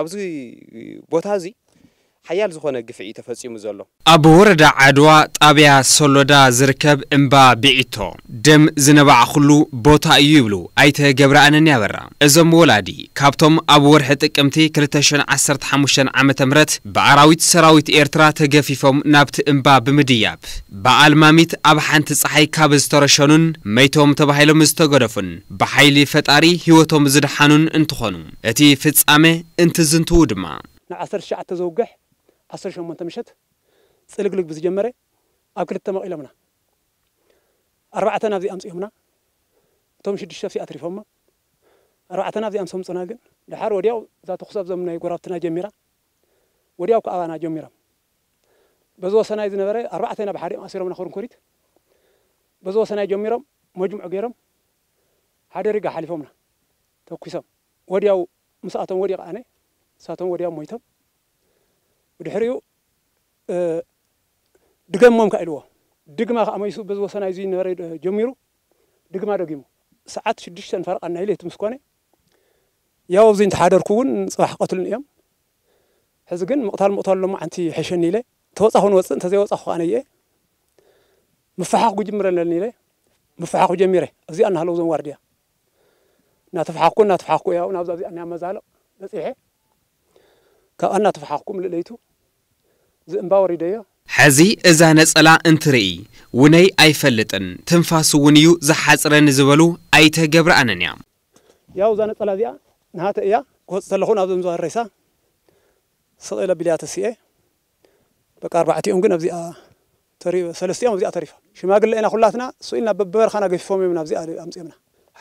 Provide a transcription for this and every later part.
ኣብዚ ቦታ እዚ ሓያል ዝኾነ ግፍዒ ተፈጺሙ ዘሎ ኣብ ወረዳ ዓድዋ ጣብያ ሰሎዳ ዝርከብ እምባ ብዒቶ ደም ዝነባዕኹሉ ቦታ እዩ ይብሉ ኣይተ ገብረኣነን ያበራ እዞም ወላዲ ካብቶም ኣብ ወርሒ ጥቅምቲ 215 ዓ ም ብኣራዊት ሰራዊት ኤርትራ ተገፊፎም ናብቲ እምባ ብምድያብ ብኣልማሚት ኣብ ሓንቲ ፀሓይ ካብ ዝተረሸኑን መይቶም ተባሂሎም ዝተገደፉን ብሓይሊ ፈጣሪ ህይወቶም ዝድሓኑን እንትኾኑ እቲ ፍጻሜ እንትዝንትዉ ድማ ን 19 ዘውግሕ ዓሰርተ ሸሞንተ ምሸት ፅልግልግ ብዝጀመረ ኣብ ክልተ መቂሎምና ኣርባዕተ ናብዚ ኣምፅኦምና እቶም ሽዱሽተ ሲ ኣትሪፎማ ኣርባዕተ ናብዚ ኣምሰምፁና ግን ድሓር ወዲያው እዛ ተኹሳብዞም ናይ ጎራብትና ጀሚራ ወዲያው ከኣባና ጀሚሮም በዚ ወሰናይ ዝነበረ ኣርባዕተ ናብ ሓደኦም ኣሲሮምና ኮርንኮሪት በዚ ወሰናይ ጀሚሮም መጅምዑ ገይሮም ሓደ ሪጋ ሓሊፎምና ተኩሶም ወዲያው ምስኣቶም ወዲቑ ኣነ ንሳቶም ወዲያው ሞይቶም ብድሕሪኡ ድገሞም ካኢልዎ ድግማ ከዓ መይሱ በዚ ወሰና እዚ ነበረ ጀሚሩ ድግማ ደጊሙ ሰዓት ሽዱሽተን ፈረቃና ሂሌት ምስ ኮነ ያው ኣብዚ እንተሓደርኩ እውን ፅባሕ ቀትሉን እዮም ሕዚ ግን ምቕታል ምቕታል ሎም ዓንቲ ሕሸኒ ኢለ ተወፃኹ ንወፅእ እንተዘይወፃኹ ከዓነ እየ ምፈሓኽኩ ጅምረን ኣለኒ ኢለ ምፈሓኹ ጀሚረ እዚኣ እናሃለዉ ዞም ዋርድያ እናተፈሓኽኩ እናተፈሓኽኩ ያው ናብዛ እዚኣ እናመዛለቕ በፂሐ ካብኣ እናተፈሓኽኩም ልእለይቱ ዝእምባ ወሪደዮ ሕዚ እዛ ነፀላ እንትርኢ ውነይ ኣይፈልጥን ትንፋስ እውን እዩ ዝሓፅረኒ ዝበሉ ኣይተገብርኣንን እያ ያው እዛ ነፀላ እዚኣ ንሃተ እያ ክወፅእ ተለኹ ናብዞም ዝባ ሬሳ ስቕኢለ ቢልያ ተስእየ በቃ ኣርባዕቲኦም ግን ኣብዚኣ ሰለስተኦም ኣብዚኣ ተሪፋ ሽማግለ ኢና ኩላትና እሱ ኢልና በበበርኻና ገፊፎም እዮም ናብዚኣ ኣምፅዮምና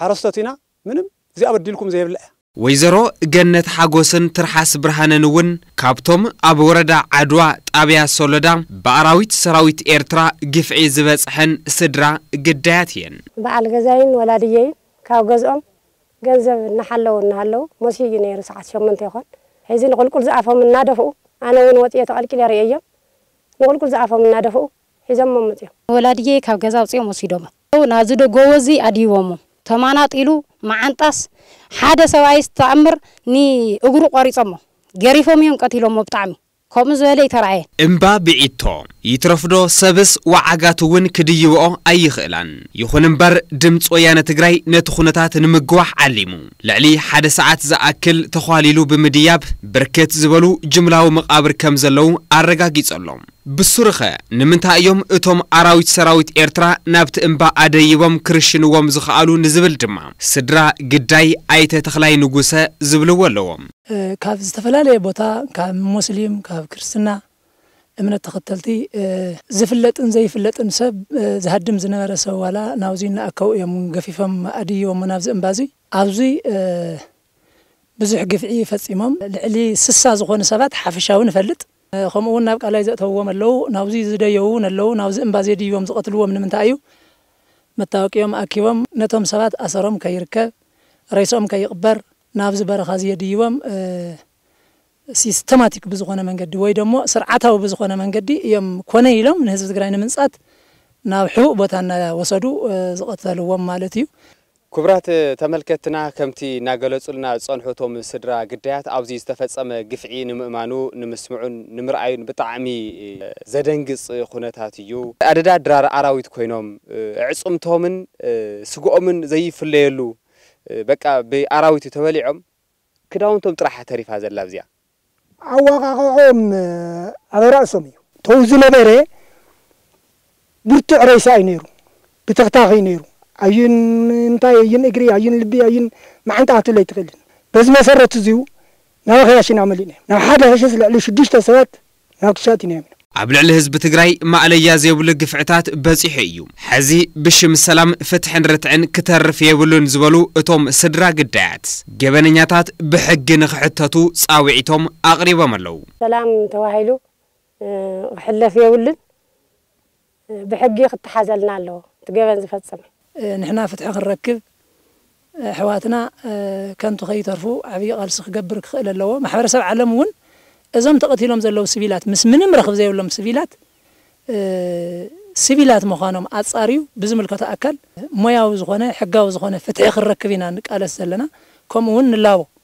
ሓረስቶት ኢና ምንም እዚኣ በዲልኩም ዘየብላ እያ ወይዘሮ ገነት ሓጎስን ትርሓስ ብርሃንን እውን ካብቶም ኣብ ወረዳ ዓድዋ ጣብያ ሶሎዳ ብኣራዊት ሰራዊት ኤርትራ ግፍዒ ዝበፅሐን ስድራ ግዳያት እየን። በዓል ገዛይን ወላድየይን ካብ ገዝኦም ገንዘብ እናሓለው እናሃለው እናሃለዉ እዩ ነይሩ ሰዓት ሸመንተ ይኮን ሕዚ ንቁልቁል ዝኣፎም እናደፍኡ ኣነ እውን ወፅኦ ተቐልቂል የርእየ እዮም ንቁልቁል ዝኣፎም እናደፍኡ ሒዞሞም መፅኦም ወላድየ ካብ ገዛ ውፅኦም ወሲዶሞ ናዚ ደጎቦ እዚ ኣድሂቦሞ ተማናጢሉ መዓንጣስ ሓደ ሰብኣይ ዝተኣምር ንእግሩ ቆሪፆሞ ገሪፎም እዮም ቀቲሎሞ ብጣዕሚ ከምኡ ዝበለ ይተረኣየ እምባ ብዒቶ ይትረፍዶ ሰብስ ወዓጋት እውን ክድይብኦ ኣይኽእላን ይኹን እምበር ድምፂ ወያነ ትግራይ ነቲ ኩነታት ንምግዋሕ ዓሊሙ ልዕሊ ሓደ ሰዓት ዝኣክል ተኳሊሉ ብምድያብ ብርክት ዝበሉ ጅምላዊ መቓብር ከም ዘለዉ ኣረጋጊጸሎም ብሱርኸ ንምንታይ እዮም እቶም ኣራዊት ሰራዊት ኤርትራ ናብቲ እምባ ኣደይቦም ክርሽንዎም ዝኽኣሉ ንዝብል ድማ ስድራ ግዳይ ኣይተ ተኽላይ ንጉሰ ዝብልዎ ኣለዎም ካብ ዝተፈላለየ ቦታ ካብ ሙስሊም ካብ ክርስትና امنة تختلتي زفلتن زيفلتن سب زهدم زنارة سوالا ناوزين اكو يوم قفيفم ادي يوم نافز امبازي ابزي بزح قفعي فاس امام لعلي سسا زخون سبات حفشاون فلت خمون نابك على زيت هو ملو ناوزي زديون اللو ناوزي امبازي دي يوم زقتلو من منتايو متاوك يوم اكيوم نتهم سبات اسرهم كيركب رئيسهم كيقبر نافز برخازي دي يوم أه ሲስተማቲክ ብዝኾነ መንገዲ ወይ ደሞ ስርዓታዊ ብዝኾነ መንገዲ እዮም ኮነ ኢሎም ንህዝቢ ትግራይ ንምንፃት ናብ ሕቡእ ቦታ እናወሰዱ ዝቐተልዎም ማለት እዩ ክቡራት ተመልከትና ከምቲ እናገለጹልና ዝጸንሑ እቶም ስድራ ግዳያት ኣብዚ ዝተፈጸመ ግፍዒ ንምእማኑ ንምስምዑን ንምርኣዩን ብጣዕሚ ዘደንግጽ ኩነታት እዩ ኣደዳ ድራር ኣራዊት ኮይኖም ዕጹምቶምን ስግኦምን ዘይፍለየሉ በቃ ብኣራዊት ተበሊዖም ክዳውንቶም ጥራሕ ተሪፋ ዘላ ብዚያ أوغاغوم أغراسومي توزي مبري بوتو أريسا إنيرو بتغتا إنيرو أين أنت أين إجري أين لبي أين ما أنت أتلي تغلين بس ما سرت زيو نا غياش نعمل إنيم نا حدا هشز لعلي شديش تسوات نا كشاتي نعمل ኣብ ልዕሊ ህዝቢ ትግራይ ማዕለያ ዘይብሉ ግፍዕታት በፂሑ እዩ ሕዚ ብሽም ሰላም ፍትሕን ርትዕን ክተርፍ የብሉን ዝበሉ እቶም ስድራ ግዳያት ገበነኛታት ብሕጊ ንክሕተቱ ፃውዒቶም ኣቕሪቦም ኣለዉ ሰላም ተባሂሉ ክሕለፍ የብሉን ብሕጊ ክትሓዘልና ኣለዎ እቲ ገበን ዝፈፅም ንሕና ፍትሒ ክንረክብ ኣሕዋትና ከምቲ ከይተርፉ ዓብዪ ቃልሲ ክገብር ክኽእል ኣለዎ ማሕበረሰብ ዓለም እውን ازم تقتلهم زلوا سيفيلات مس منم رخ زي ولهم سيفيلات سيفيلات مخانهم عصاريو بزمل كتأكل ما يعوز غنا حقا وز غنا فتح الركبين عنك على السلنا كم لاو